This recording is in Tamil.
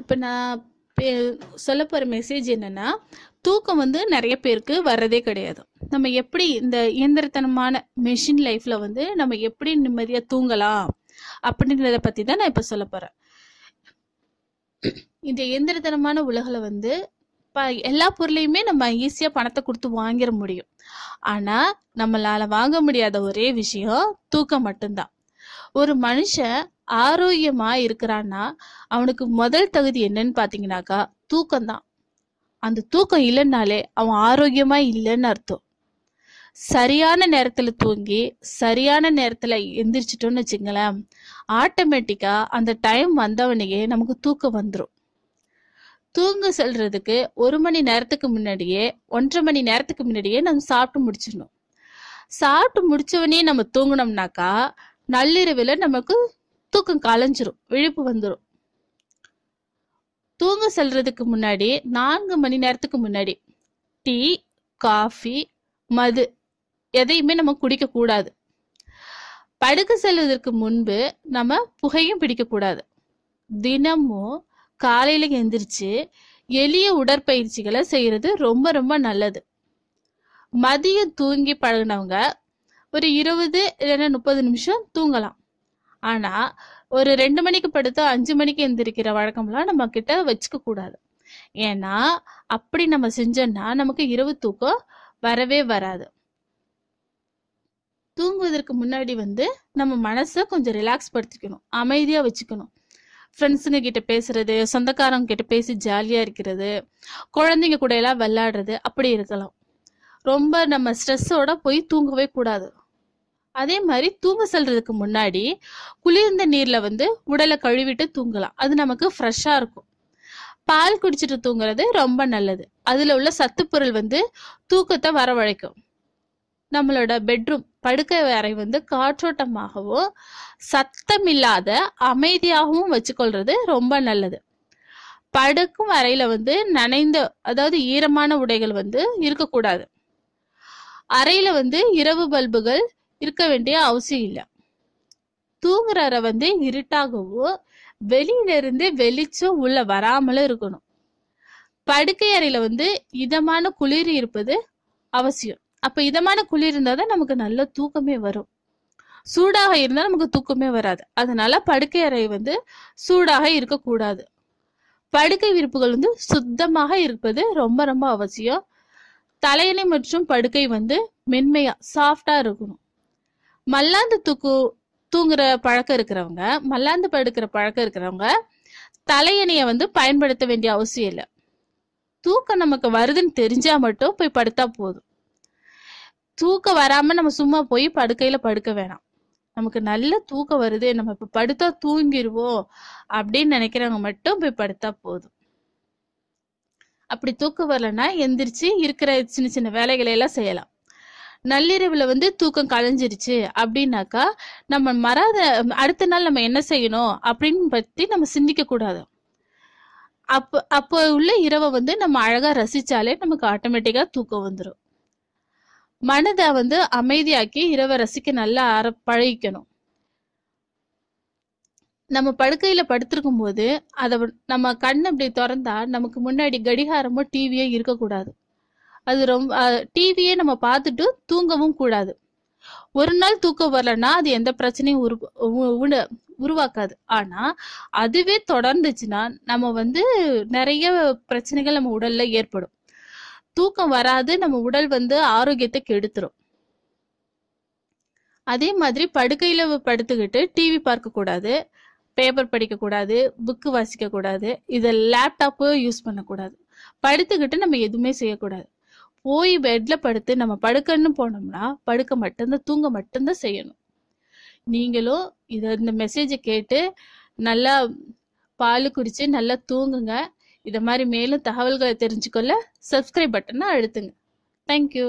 இப்போ நான் சொல்ல போகிற மெசேஜ் என்னென்னா தூக்கம் வந்து நிறைய பேருக்கு வர்றதே கிடையாது நம்ம எப்படி இந்த இயந்திரத்தனமான மெஷின் லைஃப்பில் வந்து நம்ம எப்படி நிம்மதியாக தூங்கலாம் அப்படின்றத பற்றி தான் நான் இப்போ சொல்ல போகிறேன் இந்த இயந்திரத்தனமான உலகில் வந்து ப எல்லா பொருளையுமே நம்ம ஈஸியாக பணத்தை கொடுத்து வாங்கிட முடியும் ஆனால் நம்மளால் வாங்க முடியாத ஒரே விஷயம் தூக்கம் மட்டும்தான் ஒரு மனுஷன் ஆரோக்கியமா இருக்கிறான்னா அவனுக்கு முதல் தகுதி என்னன்னு பாத்தீங்கன்னாக்கா தூக்கம்தான் அந்த தூக்கம் இல்லைன்னாலே அவன் ஆரோக்கியமா இல்லைன்னு அர்த்தம் சரியான நேரத்துல தூங்கி சரியான நேரத்துல எந்திரிச்சிட்டோம்னு வச்சுங்களேன் ஆட்டோமேட்டிக்கா அந்த டைம் வந்தவனையே நமக்கு தூக்கம் வந்துடும் தூங்க செல்றதுக்கு ஒரு மணி நேரத்துக்கு முன்னாடியே ஒன்றரை மணி நேரத்துக்கு முன்னாடியே நம்ம சாப்பிட்டு முடிச்சிடணும் சாப்பிட்டு முடிச்சவனே நம்ம தூங்கினோம்னாக்கா நள்ளிரவில் நமக்கு தூக்கம் கலைஞ்சிரும் விழிப்பு வந்துடும் தூங்க செல்றதுக்கு முன்னாடி நான்கு மணி நேரத்துக்கு முன்னாடி டீ காஃபி மது எதையுமே நம்ம குடிக்க கூடாது படுக்க செல்வதற்கு முன்பு நம்ம புகையும் பிடிக்கக்கூடாது தினமும் காலையில எந்திரிச்சு எளிய உடற்பயிற்சிகளை செய்யறது ரொம்ப ரொம்ப நல்லது மதியம் தூங்கி பழகினவங்க ஒரு இருபது இல்லைன்னா முப்பது நிமிஷம் தூங்கலாம் ஆனா ஒரு ரெண்டு மணிக்கு படுத்து அஞ்சு மணிக்கு எந்திரிக்கிற வழக்கம்லாம் நம்ம கிட்ட வச்சுக்க கூடாது ஏன்னா அப்படி நம்ம செஞ்சோம்னா நமக்கு இரவு தூக்கம் வரவே வராது தூங்குவதற்கு முன்னாடி வந்து நம்ம மனசை கொஞ்சம் ரிலாக்ஸ் படுத்திக்கணும் அமைதியா வச்சுக்கணும் ஃப்ரெண்ட்ஸுங்க கிட்ட பேசுறது சொந்தக்காரங்க கிட்ட பேசி ஜாலியா இருக்கிறது குழந்தைங்க கூட எல்லாம் விளையாடுறது அப்படி இருக்கலாம் ரொம்ப நம்ம ஸ்ட்ரெஸ்ஸோட போய் தூங்கவே கூடாது அதே மாதிரி தூங்க செல்றதுக்கு முன்னாடி குளிர்ந்த நீர்ல வந்து உடலை கழுவிட்டு தூங்கலாம் அது நமக்கு ஃப்ரெஷ்ஷா இருக்கும் பால் குடிச்சிட்டு தூங்குறது ரொம்ப நல்லது அதுல உள்ள சத்துப்பொருள் வந்து தூக்கத்தை வரவழைக்கும் நம்மளோட பெட்ரூம் படுக்கை அறை வந்து காற்றோட்டமாகவும் சத்தமில்லாத அமைதியாகவும் வச்சுக்கொள்றது ரொம்ப நல்லது படுக்கும் அறையில வந்து நனைந்த அதாவது ஈரமான உடைகள் வந்து இருக்கக்கூடாது அறையில வந்து இரவு பல்புகள் இருக்க வேண்டிய அவசியம் இல்லை தூங்குற அறை வந்து இருட்டாகவோ வெளியில இருந்து வெளிச்சம் உள்ள வராமலும் இருக்கணும் படுக்கை அறையில வந்து இதமான குளிர் இருப்பது அவசியம் அப்ப இதமான குளிர் இருந்தாதான் நமக்கு நல்ல தூக்கமே வரும் சூடாக இருந்தால் நமக்கு தூக்கமே வராது அதனால படுக்கை அறை வந்து சூடாக இருக்கக்கூடாது படுக்கை விருப்புகள் வந்து சுத்தமாக இருப்பது ரொம்ப ரொம்ப அவசியம் தலையணை மற்றும் படுக்கை வந்து மென்மையா சாஃப்டா இருக்கணும் மல்லாந்து தூக்கு தூங்குற பழக்கம் இருக்கிறவங்க மல்லாந்து படுக்கிற பழக்கம் இருக்கிறவங்க தலையணையை வந்து பயன்படுத்த வேண்டிய அவசியம் இல்லை தூக்கம் நமக்கு வருதுன்னு தெரிஞ்சா மட்டும் போய் படுத்தா போதும் தூக்கம் வராம நம்ம சும்மா போய் படுக்கையில படுக்க வேணாம் நமக்கு நல்ல தூக்கம் வருது நம்ம இப்ப படுத்தா தூங்கிடுவோம் அப்படின்னு நினைக்கிறவங்க மட்டும் போய் படுத்தா போதும் அப்படி தூக்கம் வரலன்னா எந்திரிச்சு இருக்கிற சின்ன சின்ன வேலைகளை எல்லாம் செய்யலாம் நள்ளிரவுல வந்து தூக்கம் களைஞ்சிருச்சு அப்படின்னாக்கா நம்ம மறாத அடுத்த நாள் நம்ம என்ன செய்யணும் அப்படின்னு பத்தி நம்ம சிந்திக்க கூடாது அப்போ அப்போ உள்ள இரவை வந்து நம்ம அழகா ரசிச்சாலே நமக்கு ஆட்டோமேட்டிக்கா தூக்கம் வந்துடும் மனதை வந்து அமைதியாக்கி இரவை ரசிக்க நல்லா அற பழகிக்கணும் நம்ம படுக்கையில படுத்திருக்கும் போது அதை நம்ம கண் அப்படி திறந்தா நமக்கு முன்னாடி கடிகாரமோ டிவியோ இருக்கக்கூடாது அது ரொம்ப டிவியே நம்ம பார்த்துட்டு தூங்கவும் கூடாது ஒரு நாள் தூக்கம் வரலன்னா அது எந்த பிரச்சனையும் உரு உருவாக்காது ஆனா அதுவே தொடர்ந்துச்சுன்னா நம்ம வந்து நிறைய பிரச்சனைகள் நம்ம உடல்ல ஏற்படும் தூக்கம் வராது நம்ம உடல் வந்து ஆரோக்கியத்தை கெடுத்துரும் அதே மாதிரி படுக்கையில படுத்துக்கிட்டு டிவி பார்க்க கூடாது பேப்பர் படிக்க கூடாது புக்கு வாசிக்க கூடாது இதை லேப்டாப்பு யூஸ் பண்ணக்கூடாது படுத்துக்கிட்டு நம்ம எதுவுமே செய்யக்கூடாது போய் பெட்ல படுத்து நம்ம படுக்கன்னு போனோம்னா படுக்க மட்டும்தான் தூங்க மட்டும்தான் செய்யணும் நீங்களும் இத இந்த மெசேஜை கேட்டு நல்லா பால் குடிச்சு நல்லா தூங்குங்க இதை மாதிரி மேலும் தகவல்களை தெரிஞ்சுக்கொள்ள சப்ஸ்கிரைப் பட்டனை அழுத்துங்க தேங்க்யூ